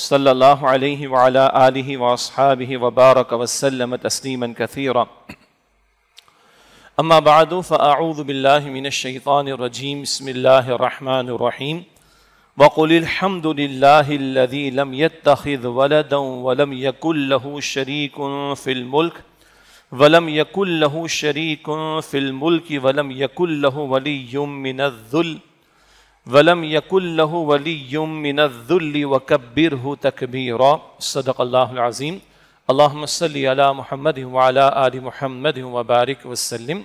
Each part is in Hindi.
सल्ला वसहाब वबारक वसलम तस्लीम कथीरा अम्मा बाद फ़ाऊदबिल्लाशैफ़ानरजीम बसमीम वक़ुलहमदिल्लाम यतखद वलद वलम यकुल्लहू शरीक फ़िल्मुल्क वलम यकुल्लहू शरीक फ़िल्मुल्क वलम यकुल्लहू वली मिनज़ुल वलम यकुल्लहु वली युम मिनजुल्ली वकबिर हो तकबीर सदक़ल्लाज़ीम अल्लाम सल महमद आल महमद वबारक वसलम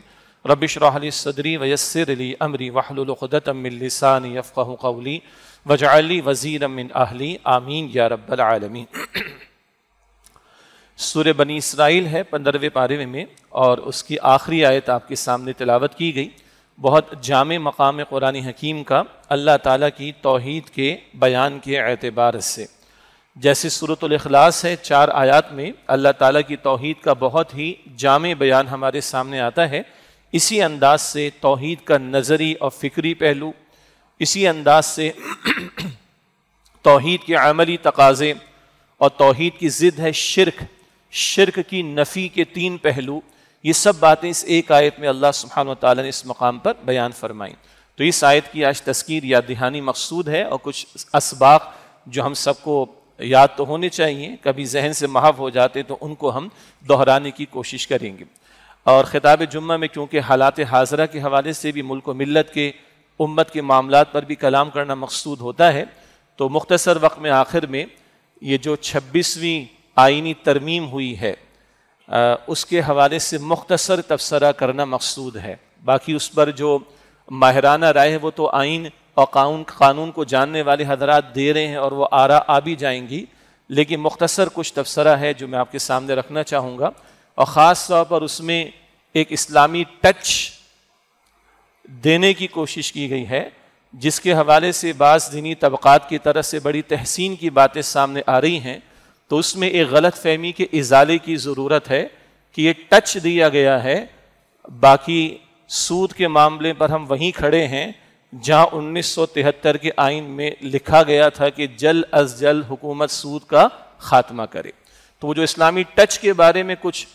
रबिशरहली सदरी वयसरली अमरी वाहलुलतमिलसानी यफ़्क़ कौली वजाली वज़ीर मिन आहली आमीन या रब्बालमी सूर बनी इसराइल है पंद्रहवें पारवे में और उसकी आखिरी आयत आपके सामने तिलावत की गई बहुत जाम मकाम कुरानी हकीम का अल्लाह ताला की तोहद के बयान के अतबार से जैसे सूरतलखलास है चार आयात में अल्लाह ताला की तोहद का बहुत ही जाम बयान हमारे सामने आता है इसी अंदाज से तोहद का नज़री और फ़िक्री पहलू इसी अंदाज से तोहद के अमली तकाजे और तोहद की ज़िद है शिरक शिरक की नफ़ी के तीन पहलू ये सब बातें इस एक आयत में अल्लाह सुबहान ताली ने इस मकाम पर बयान फरमाई तो इस आयत की आज तस्कीर या दिहानी मकसूद है और कुछ इसबाक जो हम सबको याद तो होने चाहिए कभी जहन से महव हो जाते तो उनको हम दोहराने की कोशिश करेंगे और ख़िताब जुम्मे में क्योंकि हालात हाजरा के हवाले से भी मुल्क व मिलत के उम्मत के मामला पर भी कलाम करना मकसूद होता है तो मुख्तसर वक्त में आखिर में ये जो छब्बीसवीं आइनी तरमीम हुई है उसके हवाले से मुख्तसर तबसरा करना मकसूद है बाकी उस पर जो माहराना राय है वो तो आइन और कानून कानून को जानने वाले हजरात दे रहे हैं और वह आरा आ भी जाएंगी लेकिन मुख्तसर कुछ तबसरा है जो मैं आपके सामने रखना चाहूँगा और ख़ास तौर पर उसमें एक इस्लामी टच देने की कोशिश की गई है जिसके हवाले से बाज़ दिनी तबक़ात की तरफ से बड़ी तहसीन की बातें सामने आ रही हैं तो उसमें एक गलत फहमी के इजाले की ज़रूरत है कि ये टच दिया गया है बाकी सूद के मामले पर हम वहीं खड़े हैं जहां 1973 के आइन में लिखा गया था कि जल्द अज जल्द हुकूमत सूद का खात्मा करे तो वो जो इस्लामी टच के बारे में कुछ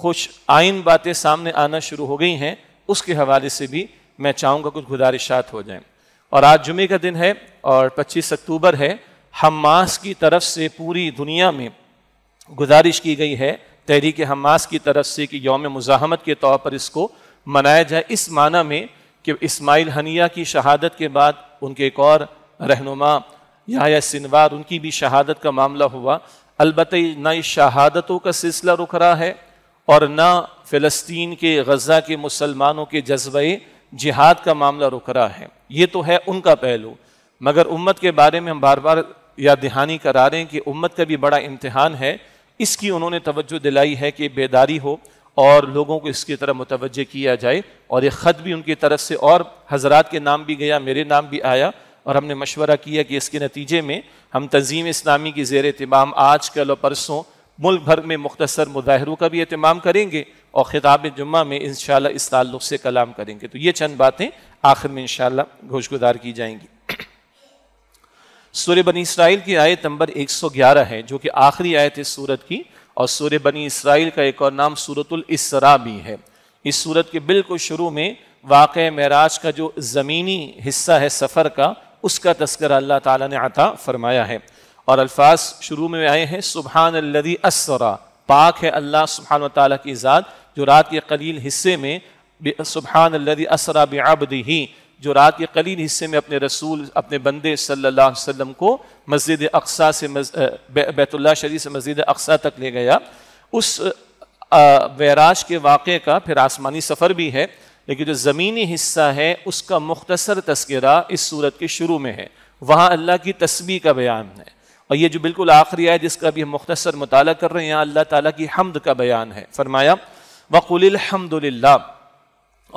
खुश आइन बातें सामने आना शुरू हो गई हैं उसके हवाले से भी मैं चाहूँगा कुछ गुजारिशात हो जाए और आज जुमे का दिन है और 25 अक्टूबर है हमास की तरफ से पूरी दुनिया में गुजारिश की गई है तहरीक हमास की तरफ से कि योम मुजाहमत के तौर पर इसको मनाया जाए इस माना में कि इस्माइल हनिया की शहादत के बाद उनके एक और रहनुमा या सिनवार उनकी भी शहादत का मामला हुआ अलबत् ना इस शहादतों का सिलसिला रुक रहा है और ना फ़लस्तीन के गज़ा के मुसलमानों के जज्बे जिहाद का मामला रुक रहा है ये तो है उनका पहलू मगर उम्मत के बारे में हम बार बार या दहानी करा रहे हैं कि उम्मत का भी बड़ा इम्तहान है इसकी उन्होंने तवज्जो दिलाई है कि बेदारी हो और लोगों को इसकी तरफ मुतवजह किया जाए और ये ख़त भी उनकी तरफ से और हजरात के नाम भी गया मेरे नाम भी आया और हमने मशवरा किया कि इसके नतीजे में हम तंजीम इस्लामी की जेर तमाम आज कल और परसों मुल्क भर में मुख्तसर मुजाहरों का भी अहतमाम करेंगे और ख़िताब जुम्मा में इन इस ताल्लुक़ से कलाम करेंगे तो ये चंद बातें आखिर में इन घोशगुदार की जाएंगी सूर बनी इसराइल की आयत नंबर 111 है जो कि आखिरी आयत इस सूरत की और सूर बनी इसराइल का एक और नाम सूरत इसरा भी है इस सूरत के बिल्कुल शुरू में वाक़ मराज का जो ज़मीनी हिस्सा है सफ़र का उसका तस्कर अल्लाह ताला ने आता फरमाया है और अल्फाज शुरू में आए हैं सुबहान लदी असरा पाक है अल्लाह सुबहान ताली की ज़ात जो रात के कलील हिस्से में सुबहान लदी असरा बेआबदी जो रात के कलीन हिस्से में अपने रसूल अपने बंदे सल्लल्लाहु अलैहि वसल्लम को मस्जिद अकसा से बैतुल्ला शरीफ से मस्जिद अकसा तक ले गया उस वराज के वाक़े का फिर आसमानी सफ़र भी है लेकिन जो ज़मीनी हिस्सा है उसका मुख्तसर तस्करा इस सूरत के शुरू में है वहाँ अल्लाह की तस्वीर का बयान है और ये जो बिल्कुल आखिरी आए जिसका अभी हम मुख्तसर मुताल कर रहे हैं यहाँ अल्लाह ताली की हमद का बयान है फरमाया वकुल वक़ुलहमदिल्ला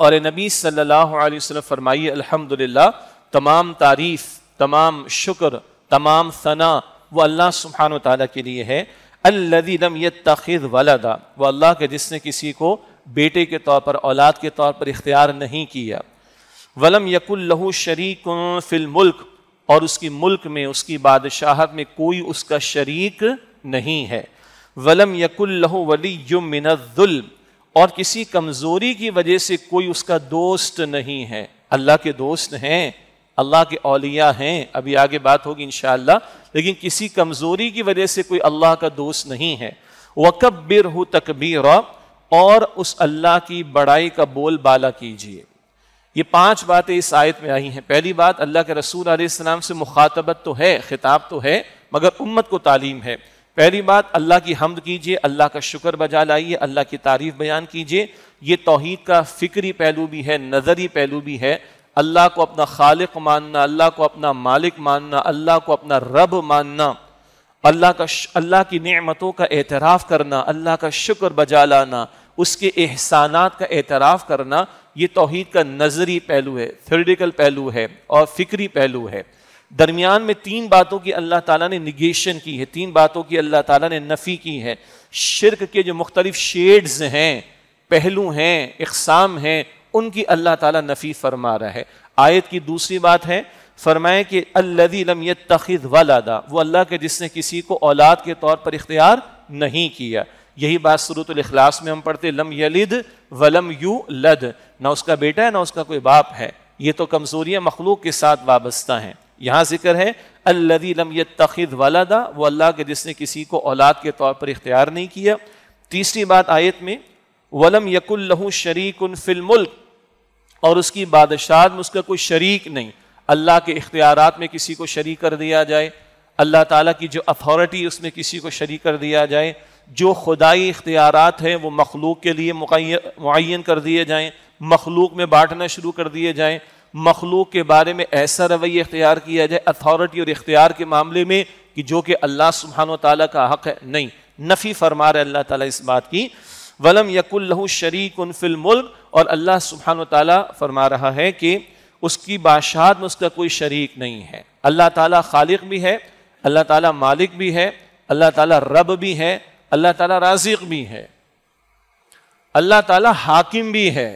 और नबी सल्लल्लाहु अलैहि वसल्लम फरमाइए अल्हम्दुलिल्लाह तमाम तारीफ़ तमाम शुक्र तमाम सना वो अल्लाह सुबहान ताली के लिए है अल्लदी लम यखिद वलदा वो अल्लाह के जिसने किसी को बेटे के तौर पर औलाद के तौर पर इख्तियार नहीं किया वलम यकुल्लहू शरीक फिल मुल्क और उसकी मुल्क में उसकी बादशाहत में कोई उसका शरीक नहीं है वलम यकुल्लहू वली मिनजुल्म और किसी कमजोरी की वजह से कोई उसका दोस्त नहीं है अल्लाह के दोस्त हैं अल्लाह के अलिया हैं अभी आगे बात होगी इन लेकिन किसी कमजोरी की वजह से कोई अल्लाह का दोस्त नहीं है वकबिर हो तकबीर और उस अल्लाह की बड़ाई का बोल बाला कीजिए ये पांच बातें इस आयत में आई हैं पहली बात अल्लाह के रसूल आसमाम से मुखातबत तो है खिताब तो है मगर उम्मत को तालीम है पहली बात अल्लाह की हमद कीजिए अल्लाह का शुक्र बजा लाइए अल्लाह की तारीफ बयान कीजिए ये तोहद का फ़िक्री पहलू भी है नज़री पहलू भी है अल्लाह को अपना खालिक मानना अल्लाह को अपना मालिक मानना अल्लाह को अपना रब मानना अल्लाह का अल्लाह की नमतों का एतराफ़ करना अल्लाह का शुक्र बजा लाना उसके एहसानात का एतराफ़ करना ये तोहद का नज़री पहलू है थ्योरेटिकल पहलू है और फ़िक्री पहलू है दरमियान में तीन बातों की अल्लाह ताला ने निगेशन की है तीन बातों की अल्लाह ताला ने नफ़ी की है शिरक के जो मुख्तलिफ शेड्स हैं पहलू हैं इकसाम हैं उनकी अल्लाह ताला नफ़ी फरमा रहा है आयत की दूसरी बात है फरमाए कि अल्लदी लम तखिद वालदा वो अल्लाह के जिसने किसी को औलाद के तौर पर इख्तियार नहीं किया यही बात सूरतलखलास में हम पढ़ते लम यलिद वलम यू लद ना उसका बेटा है ना उसका कोई बाप है ये तो कमज़ोरियाँ मखलूक के साथ वाबस्ता हैं यहाँ जिक्र है अल्लदी लम तखिद वालदा वो अल्लाह के जिसने किसी को औलाद के तौर पर इख्तियार नहीं किया तीसरी बात आयत में वलम यकुल्लहू शरीक उन फिलमुल्क और उसकी बादशाह में उसका कोई शरीक नहीं अल्लाह के इख्तियार में किसी को शरीक कर दिया जाए अल्लाह ताला की जो अथॉरिटी उसमें किसी को शरीक कर दिया जाए जो खुदाई इख्तियारत हैं वो मखलूक के लिए मुन कर दिए जाएँ मखलूक में बांटना शुरू कर दिए जाएँ मखलूक के बारे में ऐसा रवैया इख्तियार किया जाए अथॉरिटी और इख्तियार के मामले में कि जो कि अल्लाह सुबहान ताली का हक है नहीं नफ़ी फरमा रहे अल्लाह ताला इस बात की वलम यकुल्लहू शरीक उनफिल मुल्क और अल्लाह सुबहान ताली फरमा रहा है कि उसकी बादशाह में उसका कोई शरीक नहीं है अल्लाह ताली खालिक भी है अल्लाह ताली मालिक भी है अल्लाह ताली रब भी है अल्लाह ताली राजिक भी है अल्लाह ताली हाकिम भी है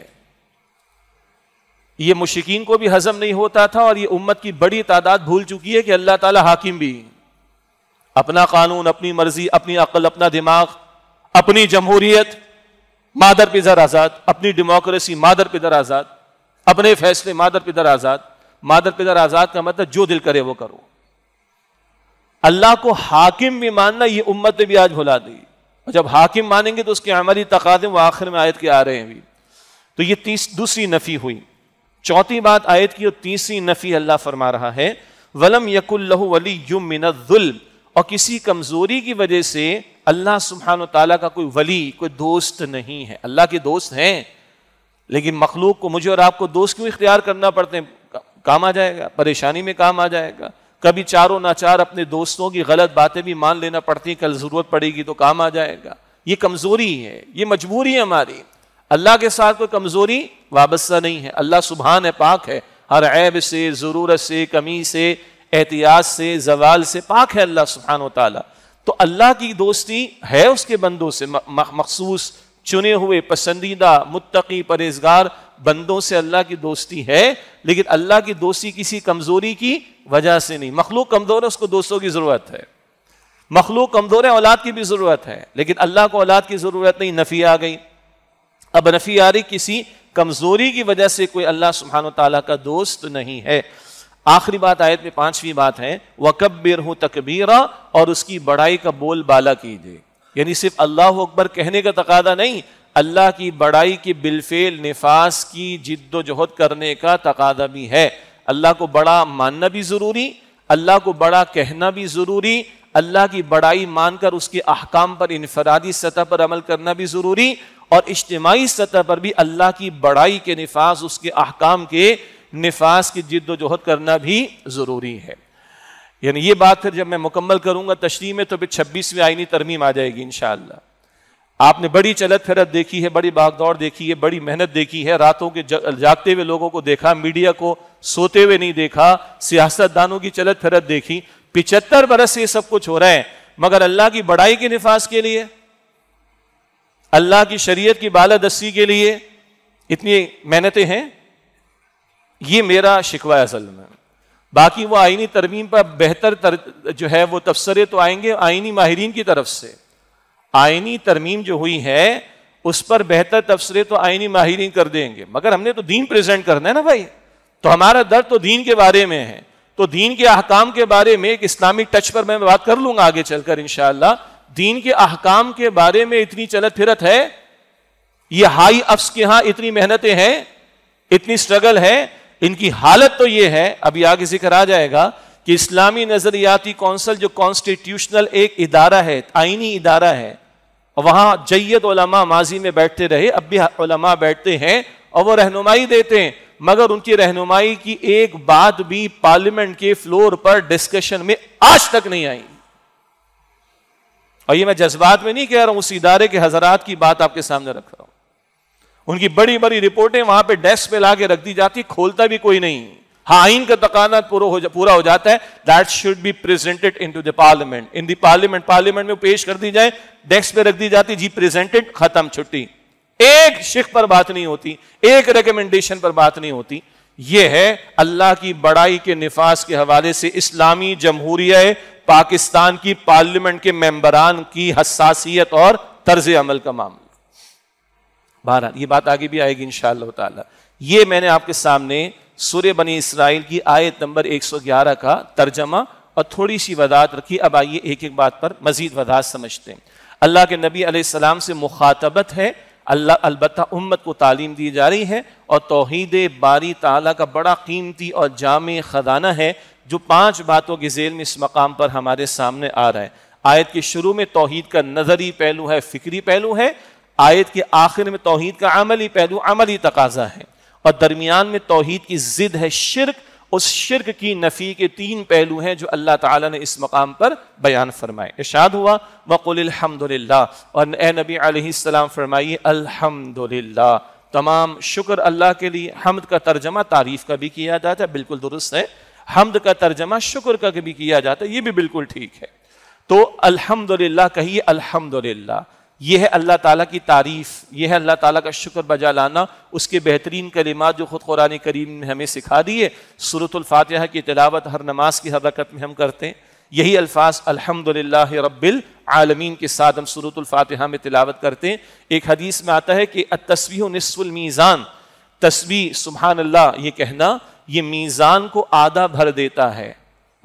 ये मुशिकीन को भी हजम नहीं होता था और ये उम्मत की बड़ी तादाद भूल चुकी है कि अल्लाह ताला हाकिम भी अपना कानून अपनी मर्जी अपनी अकल अपना दिमाग अपनी जमहूरियत मादर पिदर आज़ाद अपनी डेमोक्रेसी मादर पिदर आज़ाद अपने फैसले मादर पिदर आज़ाद मादर पिदर आज़ाद का मतलब जो दिल करे वो करो अल्लाह को हाकिम भी मानना ये उम्मत ने भी आज भुला दी और जब हाकिम मानेंगे तो उसके अमली तकादे वो आखिर में आयत के आ रहे हैं भी तो ये तीस दूसरी नफ़ी हुई चौथी बात आयत की और तीसरी नफी अल्लाह फरमा रहा है वलम यकुल्लहु वली युम और किसी कमजोरी की वजह से अल्लाह सुबहान तला का कोई वली कोई दोस्त नहीं है अल्लाह के दोस्त हैं लेकिन मखलूक को मुझे और आपको दोस्त क्यों इख्तियार करना पड़ते हैं काम आ जाएगा परेशानी में काम आ जाएगा कभी चारों नाचार अपने दोस्तों की गलत बातें भी मान लेना पड़ती हैं कल ज़रूरत पड़ेगी तो काम आ जाएगा ये कमज़ोरी है ये मजबूरी है हमारी अल्लाह के साथ कोई कमज़ोरी वाबस्ता नहीं है अल्लाह सुबहान है पाक है हर ऐब से ज़रूरत से कमी से एहतियात से जवाल से पाक है अल्लाह सुबहान तला तो अल्लाह की दोस्ती है उसके बंदों से मखसूस चुने हुए पसंदीदा मुतकी परहेजगार बंदों से अल्लाह की दोस्ती है लेकिन अल्लाह की दोस्ती किसी कमज़ोरी की वजह से नहीं मखलूक कमज़ोर है उसको दोस्तों की ज़रूरत है मखलूक कमज़ोर है औलाद की भी ज़रूरत है लेकिन अल्लाह को औलाद की ज़रूरत नहीं नफ़ी आ गई अब नफियारी किसी कमजोरी की वजह से कोई अल्लाह सुबहान तला का दोस्त नहीं है आखिरी बात आयत में पांचवी बात है वकबिर हूँ तकबीरा और उसकी बड़ाई का बोल बाला कीजिए यानी सिर्फ अल्लाह अकबर कहने का तकादा नहीं अल्लाह की बड़ाई की बिलफेल निफास की जिद्दोजहद करने का तकादा भी है अल्लाह को बड़ा मानना भी ज़रूरी अल्लाह को बड़ा कहना भी ज़रूरी अल्लाह की बड़ाई मानकर उसके अहकाम पर इनफरादी सतह पर अमल करना भी ज़रूरी और इज्तमाही सतह पर भी अल्लाह की बड़ाई के नफाज उसके अहकाम के नफाज की जिद्दोजहद करना भी ज़रूरी है यानी ये बात फिर जब मैं मुकम्मल करूँगा तशरी में तो फिर छब्बीसवीं आइनी तरमीम आ जाएगी इन आपने बड़ी चलत फिरत देखी है बड़ी भागदौड़ देखी है बड़ी मेहनत देखी है रातों के जागते हुए लोगों को देखा मीडिया को सोते हुए नहीं देखा सियासतदानों की चलत फिरत देखी पिचहत्तर बरस से सब कुछ हो रहा है मगर अल्लाह की बड़ाई के नफाज के लिए अल्लाह की शरीयत की बालादस्सी के लिए इतनी मेहनतें हैं ये मेरा शिकवा है असल में बाकी वो आइनी तरमीम पर बेहतर तर, जो है वो तबसरे तो आएंगे आइनी माहरीन की तरफ से आइनी तरमीम जो हुई है उस पर बेहतर तबसरे तो आइनी माहरीन कर देंगे मगर हमने तो दीन प्रेजेंट करना है ना भाई तो हमारा दर्द तो दीन के बारे में है तो दीन के अहकाम के बारे में एक इस्लामी टच पर मैं बात कर लूंगा आगे चलकर इंशाला दीन के अहकाम के बारे में इतनी चलत फिरत है ये हाई अफ्स के यहां इतनी मेहनतें हैं इतनी स्ट्रगल है इनकी हालत तो ये है अभी आगे जिक्र आ जाएगा कि इस्लामी नजरियाती कौंसल जो कॉन्स्टिट्यूशनल एक इदारा है आइनी इदारा है वहां जैद ओलमा माजी में बैठते रहे अब भी ओलमा बैठते हैं और वो रहनुमाई देते हैं मगर उनकी रहनुमाई की एक बात भी पार्लियामेंट के फ्लोर पर डिस्कशन में आज तक नहीं आई और ये मैं जज्बात में नहीं कह रहा हूं उस इदारे के हजरात की बात आपके सामने रख रहा हूं उनकी बड़ी बड़ी रिपोर्टें वहां पे डेस्क पे ला के रख दी जाती खोलता भी कोई नहीं हाँ आइन का तकाना पूरा हो जा, पूरा हो जाता है that should be presented in to the parliament in the parliament parliament में पेश कर दी जाए डेस्क पे रख दी जाती जी प्रेजेंटेड खत्म छुट्टी एक शिख पर बात नहीं होती एक रिकमेंडेशन पर बात नहीं होती ये है अल्लाह की बड़ाई के निफास के हवाले से इस्लामी जमहूरिया पाकिस्तान की पार्लियामेंट के मेंबरान की हसासियत और तर्ज अमल का मामला बहरहाल ये बात आगे भी आएगी इन ताला ये मैंने आपके सामने सूर्य बनी इसराइल की आयत नंबर एक सौ ग्यारह का तर्जमा और थोड़ी सी वदात रखी अब आइए एक एक बात पर मजीद वदात समझते हैं अल्लाह के नबी सलाम से मुखातबत है अल्लाह अलबत् उम्मत को तालीम दी जा रही है और तोहद बारी ताला का बड़ा कीमती और जाम ख़जाना है जो पाँच बातों के जेल में इस मकाम पर हमारे सामने आ रहा है आयत के शुरू में तोहद का नज़री पहलू है फ़िक्री पहलू है आयत के आखिर में तोहद का अमली पहलू अमली तकाजा है और दरमियान में तोहद की ज़िद है शिरक उस शिरक की नफ़ी के तीन पहलू हैं जो अल्लाह ताला ने इस मकाम पर बयान फरमाए इशाद हुआ वक़ुलहमदिल्ला और ए नबी सलाम फरमाइए अल्हम्दुलिल्लाह तमाम शुक्र अल्लाह के लिए हमद का तर्जमा तारीफ़ का भी किया जाता है बिल्कुल दुरुस्त है हमद का तर्जमा शुक्र का भी किया जाता है ये भी बिल्कुल ठीक है तो अल्हम्दुलिल्लाह कहिए अल्हम्दुलिल्लाह यह है अल्लाह ताला की तारीफ़ यह है अल्लाह ताला का शुक्र बजा लाना उसके बेहतरीन कलिमात जो ख़ुद कुरान करीम ने हमें सिखा दिए सूरतुल्फातहा की तिलावत हर नमाज की हर रकत में हम करते हैं यही अल्फाज अलहमदिल्ला रब्बिल आलमीन के साथ हम सूरतुल्फातहा में तिलावत करते हैं एक हदीस में आता है कि तस्वीर नसफुल मीज़ान तस्वीर सुबहान ये कहना ये मीज़ान को आधा भर देता है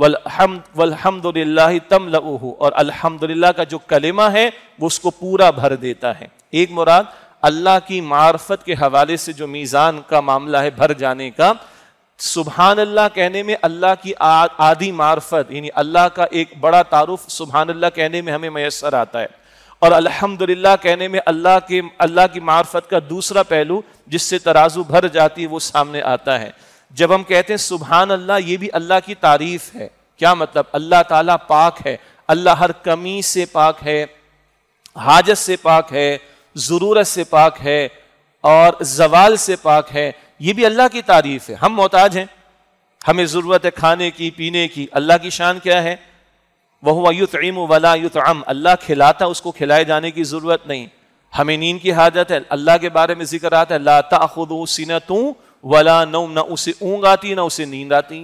वलहमद वलहमदिल्ला और अल्हम्दुलिल्लाह का जो कलेमा है वो उसको पूरा भर देता है एक मुराद अल्लाह की मार्फत के हवाले से जो मीज़ान का मामला है भर जाने का सुबहान अल्लाह कहने में अल्लाह की आधी मार्फत यानी अल्लाह का एक बड़ा तारुफ सुबहान अल्लाह कहने में हमें मैसर आता है और अल्हम्दुलिल्लाह कहने में अल्लाह के अल्लाह की मार्फत का दूसरा पहलू जिससे तराजू भर जाती है वो सामने आता है जब हम कहते हैं सुबहान अल्लाह ये भी अल्लाह की तारीफ है क्या मतलब अल्लाह ताला पाक है अल्लाह हर कमी से पाक है हाजत से पाक है ज़रूरत से पाक है और जवाल से पाक है ये भी अल्लाह की तारीफ है हम मोहताज हैं हमें ज़रूरत है खाने की पीने की अल्लाह की शान क्या है वह हुआ वाला वला युतम अल्लाह खिलाता उसको खिलाए जाने की ज़रूरत नहीं हमें नींद की हाजत है अल्लाह के बारे में जिक्र आता है ला खुद सीना तू वला नौम ना उसे ऊँग आती ना उसे नींद आती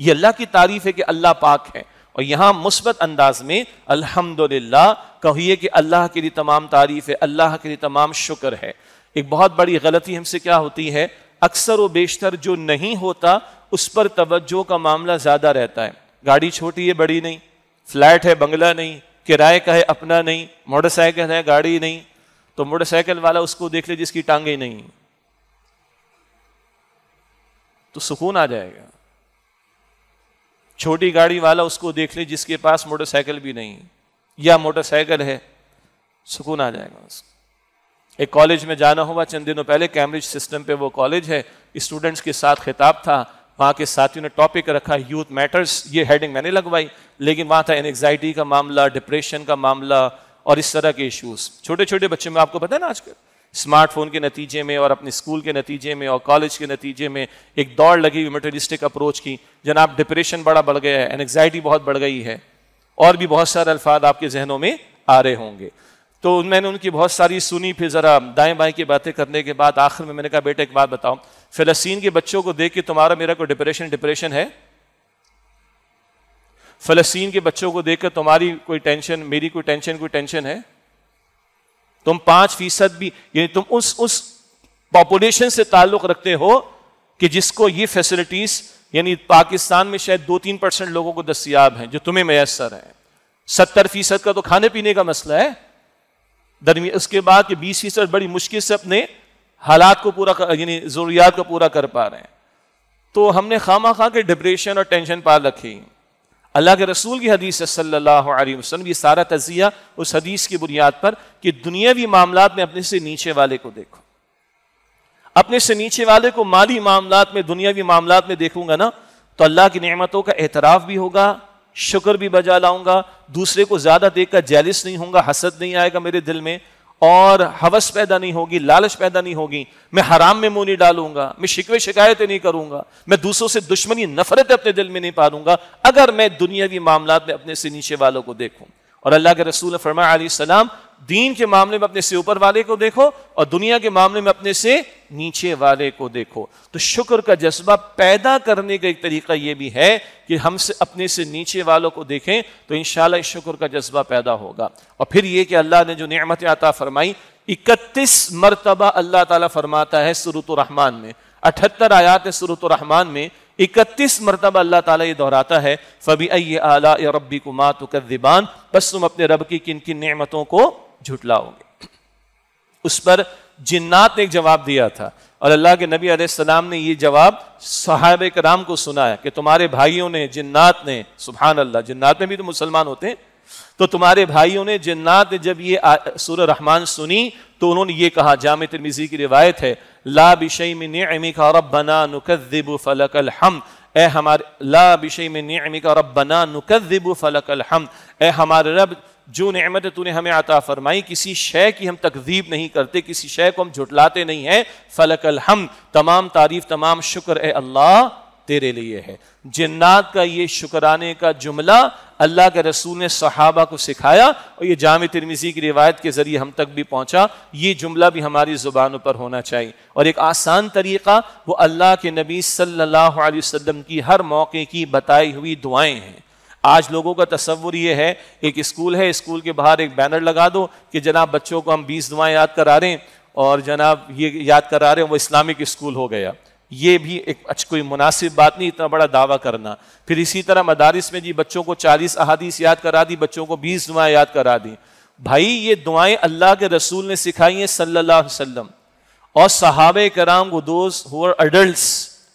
ये अल्लाह की तारीफ है कि अल्लाह पाक है और यहाँ मुस्बत अंदाज में अल्हम्दुलिल्लाह कहिए कि अल्लाह के लिए तमाम तारीफ है अल्लाह के लिए तमाम शुक्र है एक बहुत बड़ी गलती हमसे क्या होती है अक्सर व बेशतर जो नहीं होता उस पर तवज्जो का मामला ज़्यादा रहता है गाड़ी छोटी है बड़ी नहीं फ्लैट है बंगला नहीं किराए का है अपना नहीं मोटरसाइकिल है गाड़ी नहीं तो मोटरसाइकिल वाला उसको देख ले जिसकी टांगे नहीं तो सुकून आ जाएगा छोटी गाड़ी वाला उसको देख ले जिसके पास मोटरसाइकिल भी नहीं या मोटरसाइकिल है सुकून आ जाएगा उसको एक कॉलेज में जाना हुआ चंद दिनों पहले कैम्ब्रिज सिस्टम पे वो कॉलेज है स्टूडेंट्स के साथ खिताब था वहाँ के साथियों ने टॉपिक रखा यूथ मैटर्स ये हेडिंग मैंने लगवाई लेकिन वहाँ था एनजाइटी का मामला डिप्रेशन का मामला और इस तरह के इश्यूज छोटे छोटे बच्चे में आपको पता है ना आजकल स्मार्टफोन के नतीजे में और अपने स्कूल के नतीजे में और कॉलेज के नतीजे में एक दौड़ लगी हुई मटेरियलिस्टिक अप्रोच की जनाब डिप्रेशन बड़ा बढ़ गया है एनग्जाइटी बहुत बढ़ गई है और भी बहुत सारे अल्फाज आपके जहनों में आ रहे होंगे तो मैंने उनकी बहुत सारी सुनी फिर ज़रा दाएं बाएं की बातें करने के बाद आखिर में मैंने कहा बेटा एक बात बताओ फ़लस्तीन के बच्चों को देख के तुम्हारा मेरा को डिप्रेशन डिप्रेशन है फ़लस्तीन के बच्चों को देखकर तुम्हारी कोई टेंशन मेरी कोई टेंशन कोई टेंशन है तुम पांच फीसद भी यानी तुम उस उस पॉपुलेशन से ताल्लुक रखते हो कि जिसको ये फैसिलिटीज यानी पाकिस्तान में शायद दो तीन परसेंट लोगों को दस्तियाब हैं जो तुम्हें मैसर हैं सत्तर फीसद का तो खाने पीने का मसला है दरमिया उसके बाद के बीस फीसद बड़ी मुश्किल से अपने हालात को पूरा यानी ज़रूरियात को पूरा कर पा रहे हैं तो हमने खामा खा के डिप्रेशन और टेंशन पाल रखी अल्लाह के रसूल की हदीस है सल्लल्लाहु अलैहि वसल्लम ये सारा तजिया उस हदीस की बुनियाद पर कि दुनियावी मामला में अपने से नीचे वाले को देखो अपने से नीचे वाले को माली मामला में दुनियावी मामला में देखूंगा ना तो अल्लाह की नेमतों का एतराफ़ भी होगा शुक्र भी बजा लाऊंगा दूसरे को ज़्यादा देखकर जैलिस नहीं होगा हसद नहीं आएगा मेरे दिल में और हवस पैदा नहीं होगी लालच पैदा नहीं होगी मैं हराम में मुंह नहीं डालूंगा मैं शिकवे शिकायतें नहीं करूंगा मैं दूसरों से दुश्मनी नफरत अपने दिल में नहीं पालूंगा अगर मैं दुनियावी मामला में अपने से नीचे वालों को देखूं और अल्लाह के रसूल फरमा सलाम दीन के मामले में अपने से ऊपर वाले को देखो और दुनिया के मामले में अपने से नीचे वाले को देखो तो शुक्र का जज्बा पैदा करने का एक तरीका यह भी है कि हम से अपने से नीचे वालों को देखें तो इन शुक्र का जज्बा पैदा होगा और फिर ये कि अल्लाह ने जो नियमत आता फरमाई इकतीस मरतबा अल्लाह ताला फरमाता है सुरत रहमान में अठहत्तर आयात है रहमान में इकतीस मरतबा अल्लाह ताला ये दोहराता है फबी आला रबी तो तुकबान बस तुम अपने रब की किन किन नमतों को झुटलाओगे उस पर जिन्नात ने एक जवाब दिया था और अल्लाह के नबी आसलाम ने ये जवाब साहब कराम को सुनाया कि तुम्हारे भाइयों ने जिन्नात ने सुबहान अल्लाह जिन्नात में भी तो मुसलमान होते हैं तो तुम्हारे भाइयों ने जिन्नात ने जब ये सुर रहमान सुनी तो उन्होंने ये कहा जाम तिरमिजी की रिवायत है ला बिशई में रब बना नुकदिब फलक हम ए हमारे ला बिशई में रब बना नुकदिब फलक हम ए हमारे रब जो नमत तूने हमें आता फरमाई किसी शय की हम तकजीब नहीं करते किसी शय को हम झुटलाते नहीं हैं फलक हम तमाम तारीफ तमाम शुक्र ए अल्लाह तेरे लिए है जिन्नात का ये शुक्राने का जुमला अल्लाह के रसूल ने सहाबा को सिखाया और ये जाम तिरमिजी की रिवायत के ज़रिए हम तक भी पहुंचा ये जुमला भी हमारी ज़ुबानों पर होना चाहिए और एक आसान तरीक़ा वो अल्लाह के नबी सल्लल्लाहु अलैहि वसल्लम की हर मौके की बताई हुई दुआएं हैं आज लोगों का तस्वुर ये है एक स्कूल है स्कूल के बाहर एक बैनर लगा दो कि जनाब बच्चों को हम बीस दुआएं याद करा रहे हैं और जनाब ये याद करा रहे हैं वो इस्लामिक स्कूल हो गया ये भी एक अच्छी कोई मुनासिब बात नहीं इतना बड़ा दावा करना फिर इसी तरह मदारिस में जी बच्चों को चालीस अहादीस याद करा दी बच्चों को बीस दुआएं याद करा दी भाई ये दुआएं अल्लाह के रसूल ने सिखाई हैं सल्लल्लाहु अलैहि वसल्लम और सहाब कराम वो दोस्त हुआ अडल्ट